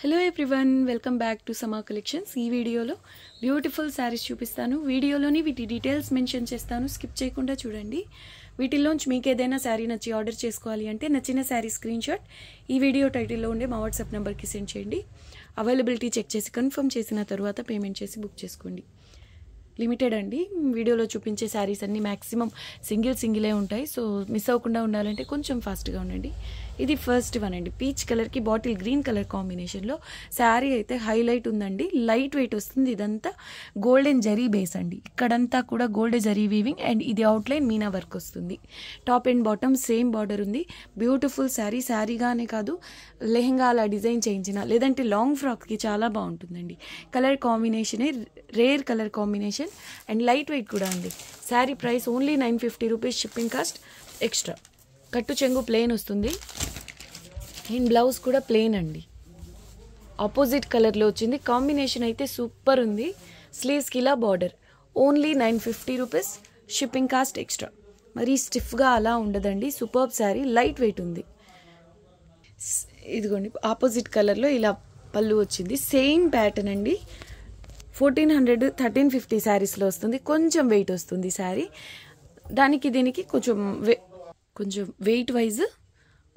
Hello everyone welcome back to Sama collections ఈ వీడియోలో beautiful saris చూపిస్తాను వీడియోలోని వీటి డీటెయిల్స్ మెన్షన్ చేస్తాను స్కిప్ చేయకుండా చూడండి వీటిల్లోంచి మీకు ఏదైనా శారీ నచ్చి ఆర్డర్ చేసుకోవాలి అంటే నచ్చిన శారీ స్క్రీన్ షాట్ ఈ వీడియో టైటిల్లో ఉండే మా వాట్సాప్ నెంబర్కి సెండ్ చేయండి అవైలబిలిటీ చెక్ చేసి కన్ఫర్మ్ చేసిన తర్వాత పేమెంట్ చేసి బుక్ చేసుకోండి లిమిటెడ్ అండి వీడియోలో చూపించే శారీస్ అన్నీ మ్యాక్సిమం సింగిల్ సింగిలే ఉంటాయి సో మిస్ అవ్వకుండా ఉండాలంటే కొంచెం ఫాస్ట్గా ఉండండి ఇది ఫస్ట్ వన్ అండి పీచ్ కలర్కి బాటిల్ గ్రీన్ కలర్ కాంబినేషన్లో శారీ అయితే హైలైట్ ఉందండి లైట్ వెయిట్ వస్తుంది ఇదంతా గోల్డెన్ జరీ బేస్ అండి ఇక్కడంతా కూడా గోల్డ్ జరీ వీవింగ్ అండ్ ఇది అవుట్లైన్ మీనా వర్క్ వస్తుంది top and bottom same border ఉంది బ్యూటిఫుల్ శారీ శారీగానే కాదు లెహంగా అలా డిజైన్ చేయించిన లేదంటే లాంగ్ ఫ్రాక్కి చాలా బాగుంటుందండి కలర్ కాంబినేషనే rare colour combination and light weight కూడా ఉంది sari price only nine fifty rupees shipping cost extra కట్టు చెంగు ప్లేన్ వస్తుంది అండ్ బ్లౌజ్ కూడా ప్లెయిన్ అండి ఆపోజిట్ కలర్లో వచ్చింది కాంబినేషన్ అయితే సూపర్ ఉంది స్లీవ్స్కి ఇలా border only nine fifty rupees shipping cost extra మరీ స్టిఫ్గా అలా ఉండదండి సూపర్బ్ శారీ లైట్ వెయిట్ ఉంది ఇదిగోండి ఆపోజిట్ కలర్లో ఇలా పళ్ళు వచ్చింది సేమ్ ప్యాటర్న్ అండి ఫోర్టీన్ హండ్రెడ్ థర్టీన్ ఫిఫ్టీ శారీస్లో వస్తుంది కొంచెం వెయిట్ వస్తుంది శారీ దానికి దీనికి కొంచెం కొంచెం weight wise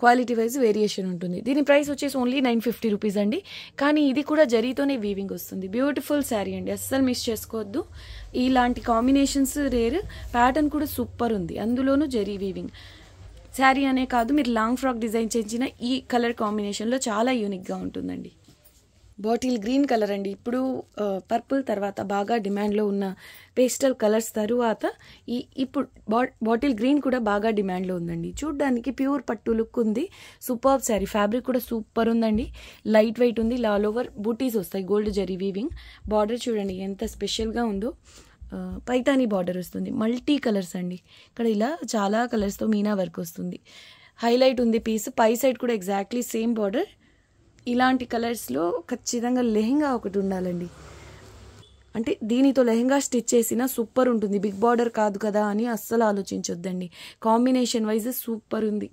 quality wise variation ఉంటుంది దీని ప్రైస్ వచ్చేసి ఓన్లీ నైన్ ఫిఫ్టీ రూపీస్ అండి కానీ ఇది కూడా జరీతోనే వీవింగ్ వస్తుంది బ్యూటిఫుల్ శారీ అండి అస్సలు మిస్ చేసుకోవద్దు ఇలాంటి కాంబినేషన్స్ రేర్ ప్యాటర్న్ కూడా సూపర్ ఉంది అందులోనూ జరీ వీవింగ్ శారీ అనే కాదు మీరు లాంగ్ ఫ్రాక్ డిజైన్ చేయించిన ఈ కలర్ కాంబినేషన్లో చాలా యూనిక్గా ఉంటుందండి బాటిల్ గ్రీన్ కలర్ అండి ఇప్పుడు పర్పుల్ తర్వాత బాగా డిమాండ్లో ఉన్న పేస్టల్ కలర్స్ తరువాత ఈ ఇప్పుడు బా బాటిల్ గ్రీన్ కూడా బాగా డిమాండ్లో ఉందండి చూడ్డానికి ప్యూర్ పట్టు లుక్ ఉంది సూపర్ శారీ ఫ్యాబ్రిక్ కూడా సూపర్ ఉందండి లైట్ వెయిట్ ఉంది లాల్ ఓవర్ బూటీస్ వస్తాయి గోల్డ్ జరీ వీవింగ్ బార్డర్ చూడండి ఎంత స్పెషల్గా ఉందో పైతానీ బార్డర్ వస్తుంది మల్టీ కలర్స్ అండి ఇక్కడ ఇలా చాలా కలర్స్తో మీనా వర్క్ వస్తుంది హైలైట్ ఉంది పీస్ పై సైడ్ కూడా ఎగ్జాక్ట్లీ సేమ్ బార్డర్ ఇలాంటి కలర్స్లో ఖచ్చితంగా లెహెంగా ఒకటి ఉండాలండి అంటే దీనితో లెహెంగా స్టిచ్ చేసినా సూపర్ ఉంటుంది బిగ్ బార్డర్ కాదు కదా అని అస్సలు ఆలోచించొద్దండి కాంబినేషన్ వైజ్ సూపర్ ఉంది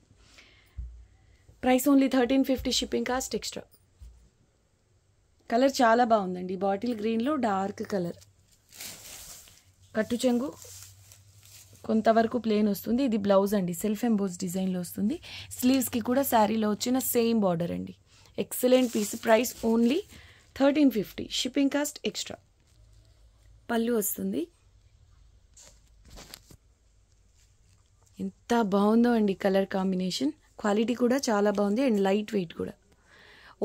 price only thirteen fifty shipping cost extra colour చాలా బాగుందండి బాటిల్ గ్రీన్లో డార్క్ కలర్ కట్టు చెంగు కొంతవరకు ప్లేన్ వస్తుంది ఇది బ్లౌజ్ అండి సెల్ఫ్ ఎంబోజ్ డిజైన్లో వస్తుంది స్లీవ్స్కి కూడా శారీలో వచ్చిన సేమ్ బార్డర్ అండి excellent piece price only thirteen fifty shipping cost extra pallu వస్తుంది ఎంత బాగుందో అండి కలర్ కాంబినేషన్ క్వాలిటీ కూడా చాలా బాగుంది అండ్ లైట్ వెయిట్ కూడా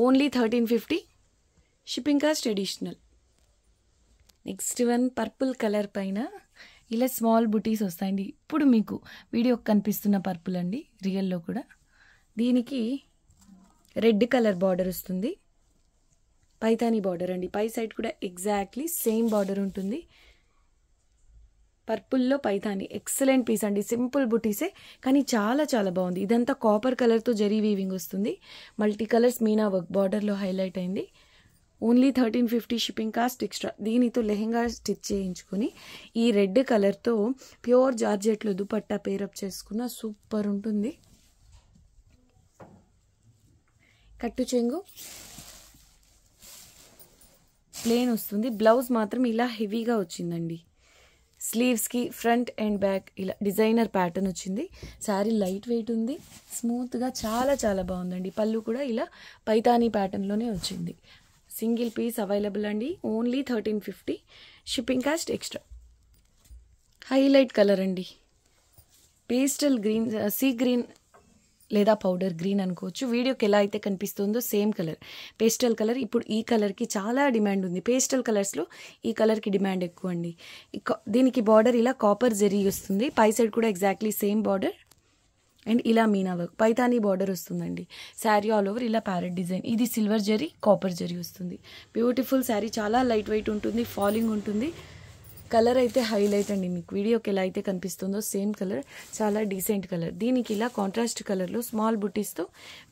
only thirteen fifty shipping cost additional next one purple colour పైన ఇలా స్మాల్ బుటీస్ వస్తాయండి ఇప్పుడు మీకు వీడియో కనిపిస్తున్న పర్పుల్ అండి రియల్లో కూడా దీనికి రెడ్ కలర్ బార్డర్ వస్తుంది పైతాని బార్డర్ అండి పై సైడ్ కూడా ఎగ్జాక్ట్లీ సేమ్ బార్డర్ ఉంటుంది పర్పుల్లో పైతాని ఎక్సలెంట్ పీస్ అండి సింపుల్ బుటీసే కానీ చాలా చాలా బాగుంది ఇదంతా కాపర్ కలర్తో జరీ వీవింగ్ వస్తుంది మల్టీ కలర్స్ మీనా వర్క్ బార్డర్లో హైలైట్ అయింది only thirteen fifty shipping cost extra దీనితో లెహెంగా స్టిచ్ చేయించుకొని ఈ రెడ్ కలర్తో ప్యూర్ జార్జెట్లో దుపట్టా పేరప్ చేసుకున్న సూపర్ ఉంటుంది కట్టు చెంగు ప్లేన్ వస్తుంది బ్లౌజ్ మాత్రం ఇలా హెవీగా వచ్చిందండి స్లీవ్స్కి ఫ్రంట్ అండ్ బ్యాక్ ఇలా డిజైనర్ ప్యాటర్న్ వచ్చింది శారీ లైట్ వెయిట్ ఉంది స్మూత్గా చాలా చాలా బాగుందండి పళ్ళు కూడా ఇలా పైతానీ ప్యాటర్న్లోనే వచ్చింది సింగిల్ పీస్ అవైలబుల్ అండి only thirteen fifty shipping cost extra highlight colour అండి పేస్టల్ గ్రీన్ సీ గ్రీన్ లేదా పౌడర్ గ్రీన్ అనుకోవచ్చు వీడియోకి ఎలా అయితే కనిపిస్తుందో సేమ్ కలర్ పేస్టల్ కలర్ ఇప్పుడు ఈ కలర్కి చాలా డిమాండ్ ఉంది పేస్టల్ కలర్స్లో ఈ కలర్కి డిమాండ్ ఎక్కువ అండి దీనికి బార్డర్ ఇలా కాపర్ జెరీ వస్తుంది పై సైడ్ కూడా ఎగ్జాక్ట్లీ సేమ్ బార్డర్ అండ్ ఇలా మీనా వర్క్ పైతానీ బార్డర్ వస్తుందండి శారీ ఆల్ ఓవర్ ఇలా ప్యారెట్ డిజైన్ ఇది సిల్వర్ జరీ కాపర్ జరీ వస్తుంది బ్యూటిఫుల్ శారీ చాలా లైట్ వెయిట్ ఉంటుంది ఫాలింగ్ ఉంటుంది కలర్ అయితే హైలైట్ అండి మీకు వీడియోకి ఎలా అయితే కనిపిస్తుందో సేమ్ కలర్ చాలా డీసెంట్ కలర్ దీనికి ఇలా కాంట్రాస్ట్ కలర్లో స్మాల్ బుటీస్తో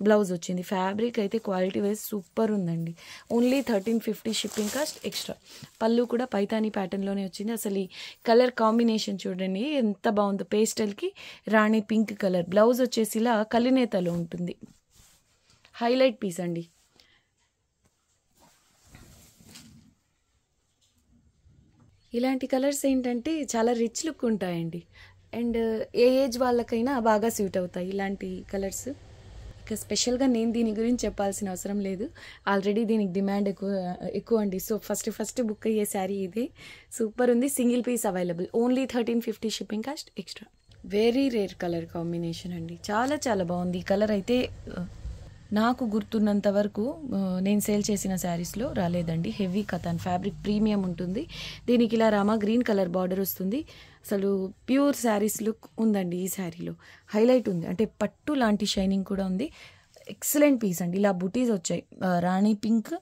బ్లౌజ్ వచ్చింది ఫ్యాబ్రిక్ అయితే క్వాలిటీ వైజ్ సూపర్ ఉందండి only thirteen fifty shipping cost extra pallu కూడా పైతానీ ప్యాటర్న్లోనే వచ్చింది అసలు ఈ కలర్ కాంబినేషన్ చూడండి ఎంత బాగుందో పేస్టల్కి రాణి పింక్ కలర్ బ్లౌజ్ వచ్చేసి ఇలా కలినేతలో ఉంటుంది హైలైట్ పీస్ అండి ఇలాంటి కలర్స్ ఏంటంటే చాలా రిచ్ లుక్ ఉంటాయండి అండ్ ఏ ఏజ్ వాళ్ళకైనా బాగా సూట్ అవుతాయి ఇలాంటి కలర్స్ ఇక స్పెషల్గా నేను దీని గురించి చెప్పాల్సిన అవసరం లేదు ఆల్రెడీ దీనికి డిమాండ్ ఎక్కువ ఎక్కువ అండి సో ఫస్ట్ ఫస్ట్ బుక్ అయ్యే శారీ ఇదే సూపర్ ఉంది single piece available only thirteen fifty shipping cost extra very rare colour combination అండి చాలా చాలా బాగుంది ఈ కలర్ అయితే నాకు గుర్తున్నంత వరకు నేను సేల్ చేసిన శారీస్లో రాలేదండి హెవీ కథన్ ఫ్యాబ్రిక్ ప్రీమియం ఉంటుంది దీనికి ఇలా రామా గ్రీన్ కలర్ బార్డర్ వస్తుంది అసలు ప్యూర్ శారీస్ లుక్ ఉందండి ఈ శారీలో హైలైట్ ఉంది అంటే పట్టు లాంటి షైనింగ్ కూడా ఉంది ఎక్సలెంట్ పీస్ అండి ఇలా బుటీస్ వచ్చాయి రాణి పింక్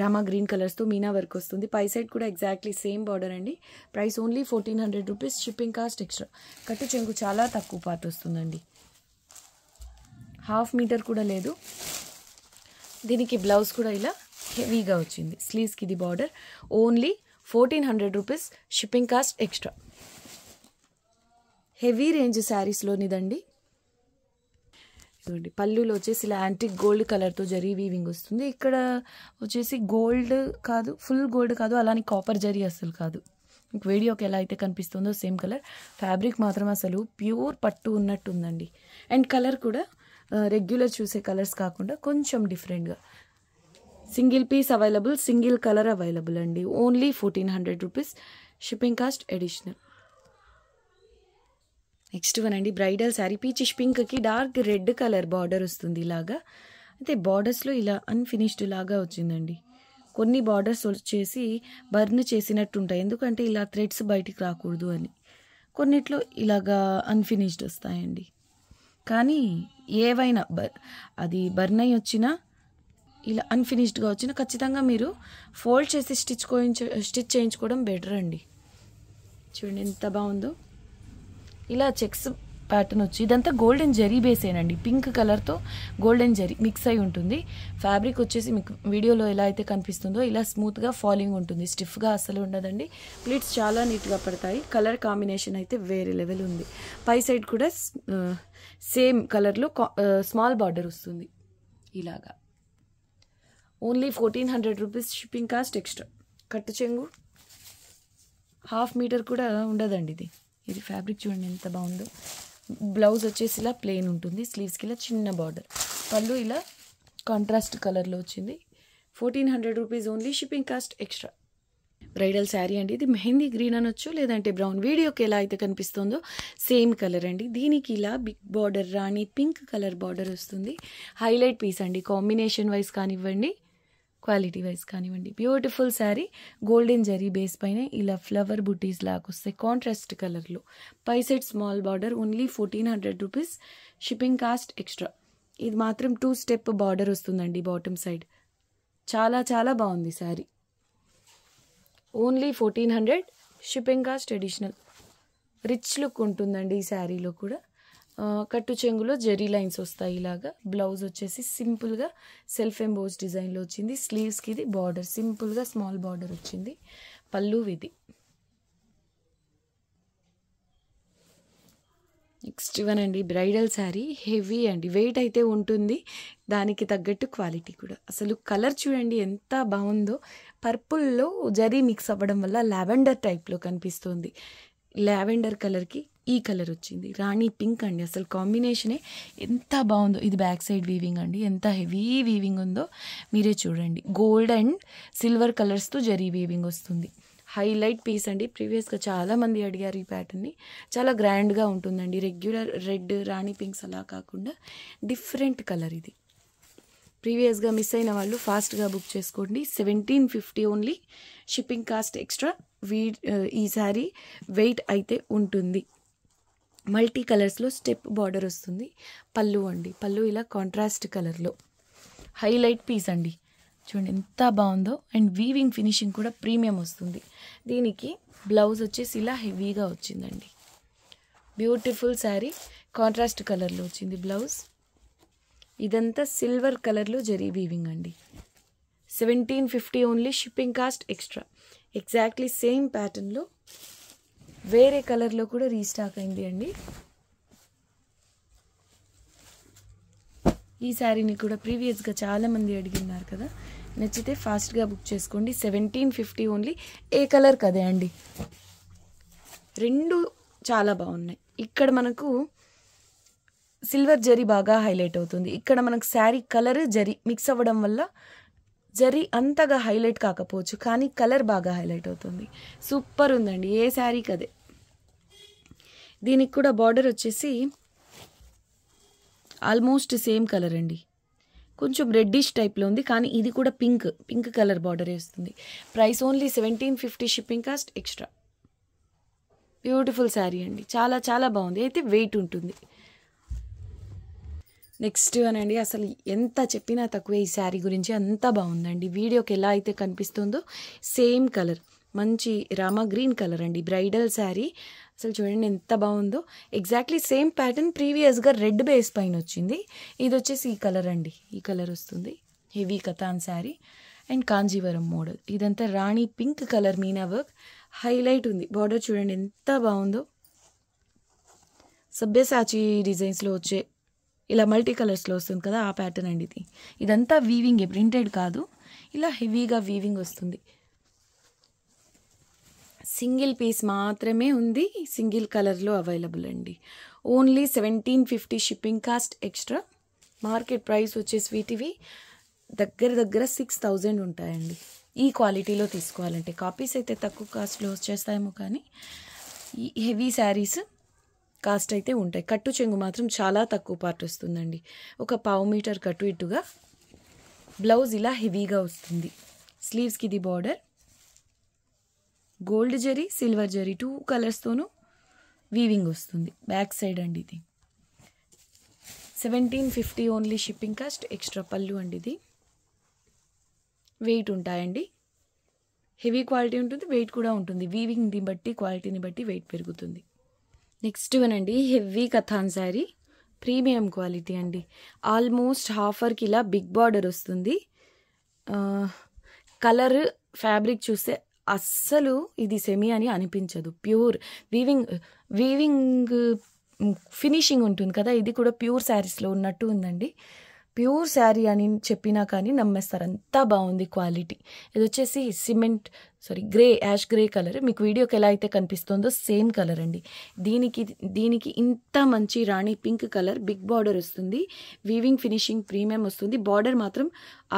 రామా గ్రీన్ కలర్స్తో మీనా వర్క్ వస్తుంది పై సైడ్ కూడా ఎగ్జాక్ట్లీ సేమ్ బార్డర్ అండి price only fourteen hundred rupees shipping cost extra కట్టు చెంగు చాలా తక్కువ పార్ట్ వస్తుందండి హాఫ్ మీటర్ కూడా లేదు దీనికి బ్లౌజ్ కూడా ఇలా హెవీగా వచ్చింది స్లీవ్స్కి ఇది border only fourteen hundred rupees shipping cost extra heavy range శారీస్లోనిదండి చూడండి పళ్ళులో వచ్చేసి ఇలా యాంటిక్ గోల్డ్ కలర్తో జరీ వీవింగ్ వస్తుంది ఇక్కడ వచ్చేసి గోల్డ్ కాదు ఫుల్ గోల్డ్ కాదు అలానే కాపర్ జరీ అసలు కాదు మీకు వీడియోకి ఎలా అయితే కనిపిస్తుందో సేమ్ కలర్ ఫ్యాబ్రిక్ మాత్రం అసలు ప్యూర్ పట్టు ఉన్నట్టుందండి అండ్ కలర్ కూడా రెగ్యులర్ చూసే కలర్స్ కాకుండా కొంచెం డిఫరెంట్గా single piece available single colour available అండి only fourteen hundred rupees shipping cost additional next one అండి బ్రైడల్ శారీ పీచిష్ పింక్కి డార్క్ రెడ్ కలర్ బార్డర్ వస్తుంది ఇలాగా అయితే బార్డర్స్లో ఇలా అన్ఫినిష్డ్ లాగా వచ్చిందండి కొన్ని బార్డర్స్ వచ్చేసి బర్న్ చేసినట్టు ఉంటాయి ఎందుకంటే ఇలా థ్రెడ్స్ బయటికి రాకూడదు అని కొన్నిట్లో ఇలాగా అన్ఫినిష్డ్ వస్తాయండి కానీ ఏవైనా బర్ అది బర్న్ అయి వచ్చినా ఇలా అన్ఫినిష్డ్గా వచ్చినా ఖచ్చితంగా మీరు ఫోల్డ్ చేసి స్టిచ్ స్టిచ్ చేయించుకోవడం బెటర్ అండి చూడండి ఎంత బాగుందో ఇలా చెక్స్ ప్యాటర్న్ వచ్చి ఇదంతా గోల్డెన్ జరీ బేసేనండి పింక్ కలర్తో గోల్డెన్ జరీ మిక్స్ అయి ఉంటుంది ఫ్యాబ్రిక్ వచ్చేసి మీకు వీడియోలో ఎలా అయితే కనిపిస్తుందో ఇలా స్మూత్గా ఫాలింగ్ ఉంటుంది స్టిఫ్గా అసలు ఉండదండి ప్లీట్స్ చాలా నీట్గా పడతాయి కలర్ కాంబినేషన్ అయితే వేరే లెవెల్ ఉంది పై సైడ్ కూడా సేమ్ కలర్లో స్మాల్ బార్డర్ వస్తుంది ఇలాగా only fourteen hundred rupees shipping cost extra కట్టు చెంగు హాఫ్ మీటర్ కూడా ఉండదండి ఇది ఇది ఫ్యాబ్రిక్ చూడండి ఎంత బాగుందో బ్లౌజ్ వచ్చేసి ఇలా ప్లెయిన్ ఉంటుంది స్లీవ్స్కి ఇలా చిన్న బార్డర్ పళ్ళు ఇలా కాంట్రాస్ట్ కలర్లో వచ్చింది fourteen hundred rupees only shipping cost extra bridal sari అండి ఇది మెహందీ గ్రీన్ అనొచ్చు లేదంటే బ్రౌన్ వీడియోకి ఎలా అయితే కనిపిస్తుందో సేమ్ కలర్ అండి దీనికి ఇలా big border rani pink colour border వస్తుంది హైలైట్ పీస్ అండి కాంబినేషన్ వైజ్ కానివ్వండి క్వాలిటీ వైజ్ కానివ్వండి beautiful sari golden zari base పైన ఇలా ఫ్లవర్ బుటీస్ లాగా వస్తాయి కాంట్రాస్ట్ కలర్లో పై set small border only fourteen hundred rupees shipping cost extra ఇది మాత్రం టూ స్టెప్ బార్డర్ వస్తుందండి బాటమ్ సైడ్ చాలా చాలా బాగుంది sari only fourteen hundred shipping cost additional rich look ఉంటుందండి ఈ శారీలో కూడా కట్టు చెంగులో జెరీ లైన్స్ వస్తాయి ఇలాగా బ్లౌజ్ వచ్చేసి సింపుల్గా సెల్ఫ్ ఎంబోజ్ డిజైన్లో వచ్చింది స్లీవ్స్కి ఇది బార్డర్ సింపుల్గా స్మాల్ బార్డర్ వచ్చింది పళ్ళు ఇది నెక్స్ట్ అండి బ్రైడల్ శారీ హెవీ అండి వెయిట్ అయితే ఉంటుంది దానికి తగ్గట్టు క్వాలిటీ కూడా అసలు కలర్ చూడండి ఎంత బాగుందో పర్పుల్లో జరీ మిక్స్ అవ్వడం వల్ల లావెండర్ టైప్లో కనిపిస్తుంది లావెండర్ కలర్కి ఈ కలర్ వచ్చింది రాణి పింక్ అండి అసలు కాంబినేషనే ఎంత బాగుందో ఇది బ్యాక్ సైడ్ వీవింగ్ అండి ఎంత హెవీ వీవింగ్ ఉందో మీరే చూడండి గోల్డ్ అండ్ సిల్వర్ కలర్స్తో జరీ వీవింగ్ వస్తుంది హైలైట్ పీస్ అండి ప్రీవియస్గా చాలామంది అడిగారు ఈ ప్యాటర్న్ని చాలా గ్రాండ్గా ఉంటుందండి రెగ్యులర్ రెడ్ రాణి పింక్స్ అలా కాకుండా డిఫరెంట్ కలర్ ఇది ప్రీవియస్గా మిస్ అయిన వాళ్ళు ఫాస్ట్గా బుక్ చేసుకోండి seventeen fifty only shipping cost extra వీ ఈసారి వెయిట్ అయితే ఉంటుంది మల్టీ కలర్స్లో స్టెప్ బార్డర్ వస్తుంది పళ్ళు అండి పళ్ళు ఇలా కాంట్రాస్ట్ కలర్లో హైలైట్ పీస్ అండి చూడండి ఎంత బాగుందో అండ్ వీవింగ్ ఫినిషింగ్ కూడా ప్రీమియం వస్తుంది దీనికి బ్లౌజ్ వచ్చేసి ఇలా హెవీగా వచ్చిందండి బ్యూటిఫుల్ శారీ కాంట్రాస్ట్ కలర్లో వచ్చింది బ్లౌజ్ ఇదంతా సిల్వర్ కలర్లో జరీ వీవింగ్ అండి seventeen fifty only shipping cost extra exactly same ప్యాటర్న్లో వేరే కలర్లో కూడా రీస్టాక్ అయింది అండి ఈ శారీని కూడా ప్రీవియస్గా చాలామంది అడిగినారు కదా నచ్చితే ఫాస్ట్గా బుక్ చేసుకోండి సెవెంటీన్ ఫిఫ్టీ ఓన్లీ ఏ కలర్ కదే అండి రెండు చాలా బాగున్నాయి ఇక్కడ మనకు సిల్వర్ జరీ బాగా హైలైట్ అవుతుంది ఇక్కడ మనకు శారీ కలర్ జరీ మిక్స్ అవ్వడం వల్ల జరీ అంతగా హైలైట్ కాకపోవచ్చు కానీ కలర్ బాగా హైలైట్ అవుతుంది సూపర్ ఉందండి ఏ శారీకి అదే దీనికి కూడా బార్డర్ వచ్చేసి ఆల్మోస్ట్ సేమ్ కలర్ అండి కొంచెం రెడ్డిష్ టైప్లో ఉంది కానీ ఇది కూడా పింక్ పింక్ కలర్ బార్డర్ వేస్తుంది price only seventeen fifty shipping cost extra beautiful sari అండి చాలా చాలా బాగుంది అయితే వెయిట్ ఉంటుంది నెక్స్ట్ అనండి అసలు ఎంత చెప్పినా తక్కువ ఈ శారీ గురించి అంత బాగుందండి వీడియోకి ఎలా అయితే కనిపిస్తుందో సేమ్ కలర్ మంచి రామా గ్రీన్ కలర్ అండి బ్రైడల్ శారీ అసలు చూడండి ఎంత బాగుందో ఎగ్జాక్ట్లీ సేమ్ ప్యాటర్న్ ప్రీవియస్గా రెడ్ బేస్ పైన వచ్చింది ఇది వచ్చేసి ఈ కలర్ అండి ఈ కలర్ వస్తుంది heavy katan sari and Kanjeevaram model ఇదంతా rani pink colour meena work highlight ఉంది బార్డర్ చూడండి ఎంత బాగుందో సభ్యసాచి డిజైన్స్లో వచ్చే ఇలా మల్టీ కలర్స్లో వస్తుంది కదా ఆ ప్యాటర్న్ అండి ఇది ఇదంతా వీవింగే ప్రింటెడ్ కాదు ఇలా హెవీగా వీవింగ్ వస్తుంది సింగిల్ పీస్ మాత్రమే ఉంది సింగిల్ కలర్లో అవైలబుల్ అండి only seventeen fifty shipping cost extra market price వచ్చేసి వీటివి దగ్గర దగ్గర సిక్స్ థౌజండ్ ఉంటాయండి ఈ క్వాలిటీలో తీసుకోవాలంటే కాపీస్ అయితే తక్కువ కాస్ట్లో వచ్చేస్తాయేమో కానీ హెవీ శారీస్ కాస్ట్ అయితే ఉంటాయి కట్టు చెంగు మాత్రం చాలా తక్కువ పార్ట్ వస్తుందండి ఒక పావు మీటర్ కట్టు ఇటుగా బ్లౌజ్ ఇలా హెవీగా వస్తుంది స్లీవ్స్కి ఇది border gold zari silver zari two కలర్స్తోనూ వీవింగ్ వస్తుంది బ్యాక్ సైడ్ అండి ఇది seventeen fifty only shipping cost extra పళ్ళు అండి ఇది వెయిట్ ఉంటాయండి హెవీ క్వాలిటీ ఉంటుంది వెయిట్ కూడా ఉంటుంది వీవింగ్ని బట్టి క్వాలిటీని బట్టి వెయిట్ పెరుగుతుంది నెక్స్ట్ అండి heavy katan sari premium quality అండి ఆల్మోస్ట్ హాఫర్కి ఇలా బిగ్ బార్డర్ వస్తుంది కలర్ ఫ్యాబ్రిక్ చూస్తే అస్సలు ఇది సెమీ అని అనిపించదు ప్యూర్ వీవింగ్ వీవింగ్ ఫినిషింగ్ ఉంటుంది కదా ఇది కూడా ప్యూర్ శారీస్లో ఉన్నట్టు ఉందండి ప్యూర్ శారీ అని చెప్పినా కానీ నమ్మేస్తారు అంతా బాగుంది క్వాలిటీ ఇది వచ్చేసి cement sorry grey ash grey colour మీకు వీడియోకి ఎలా అయితే కనిపిస్తుందో సేమ్ కలర్ అండి దీనికి దీనికి ఇంత మంచి rani pink colour big border వస్తుంది వీవింగ్ ఫినిషింగ్ ప్రీమియం వస్తుంది బార్డర్ మాత్రం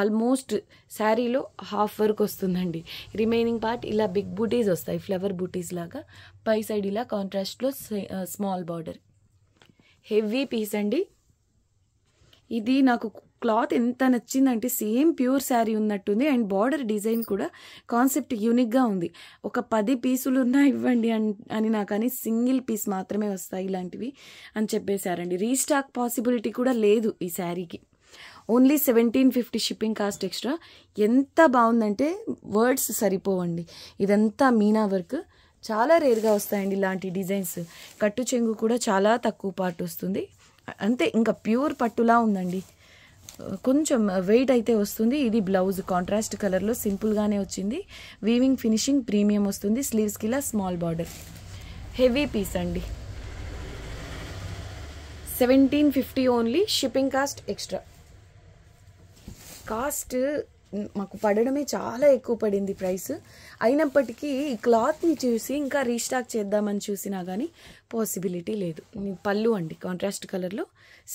ఆల్మోస్ట్ శారీలో హాఫ్ వరకు వస్తుందండి రిమైనింగ్ పార్ట్ ఇలా బిగ్ బూటీస్ వస్తాయి ఫ్లవర్ బూటీస్ లాగా పై సైడ్ ఇలా కాంట్రాస్ట్లో స్మాల్ బార్డర్ హెవీ పీస్ అండి ఇది నాకు క్లాత్ ఎంత నచ్చిందంటే సేమ్ ప్యూర్ శారీ ఉన్నట్టుంది అండ్ బార్డర్ డిజైన్ కూడా కాన్సెప్ట్ యూనిక్గా ఉంది ఒక పది పీసులు ఉన్నా ఇవ్వండి అని నాకు అని సింగిల్ పీస్ మాత్రమే వస్తాయి ఇలాంటివి అని చెప్పేశారండి రీస్టాక్ పాసిబిలిటీ కూడా లేదు ఈ శారీకి only seventeen fifty shipping cost extra ఎంత బాగుందంటే వర్డ్స్ సరిపోవండి ఇదంతా మీనా వర్క్ చాలా రేర్గా వస్తాయండి ఇలాంటి డిజైన్స్ కట్టు చెంగు కూడా చాలా తక్కువ పార్ట్ వస్తుంది అంతే ఇంకా ప్యూర్ పట్టులా ఉందండి కొంచెం వెయిట్ అయితే వస్తుంది ఇది బ్లౌజ్ కాంట్రాస్ట్ కలర్లో సింపుల్గానే వచ్చింది వీవింగ్ ఫినిషింగ్ ప్రీమియం వస్తుంది స్లీవ్స్కి ఇలా స్మాల్ బార్డర్ హెవీ పీస్ అండి seventeen fifty only shipping cost extra cost మాకు పడడమే చాలా ఎక్కువ పడింది ప్రైస్ అయినప్పటికీ ఈ క్లాత్ని చూసి ఇంకా రీస్టాక్ చేద్దామని చూసినా కానీ పాసిబిలిటీ లేదు పళ్ళు అండి కాంట్రాస్ట్ కలర్లో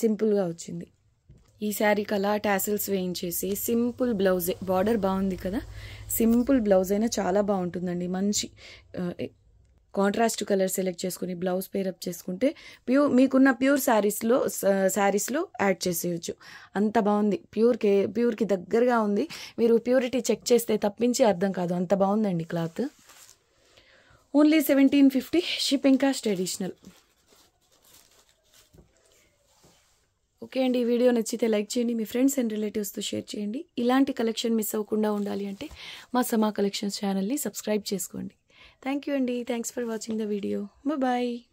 సింపుల్గా వచ్చింది ఈ శారీ కలా టాసిల్స్ వేయించేసి సింపుల్ బ్లౌజే బార్డర్ బాగుంది కదా సింపుల్ బ్లౌజ్ అయినా చాలా బాగుంటుందండి మంచి కాంట్రాస్ట్ కలర్ సెలెక్ట్ చేసుకుని బ్లౌజ్ పేరప్ చేసుకుంటే ప్యూర్ మీకున్న ప్యూర్ శారీస్లో శారీస్లో యాడ్ చేసేయచ్చు అంత బాగుంది ప్యూర్కే ప్యూర్కి దగ్గరగా ఉంది మీరు ప్యూరిటీ చెక్ చేస్తే తప్పించి అర్థం కాదు అంత బాగుందండి cloth only seventeen fifty shipping cost additional okay అండి ఈ వీడియో నచ్చితే లైక్ చేయండి మీ ఫ్రెండ్స్ అండ్ రిలేటివ్స్తో షేర్ చేయండి ఇలాంటి కలెక్షన్ మిస్ అవ్వకుండా ఉండాలి అంటే మా సమా కలెక్షన్స్ ఛానల్ని సబ్స్క్రైబ్ చేసుకోండి Thank you, Andy. Thanks for watching the video. Bye-bye.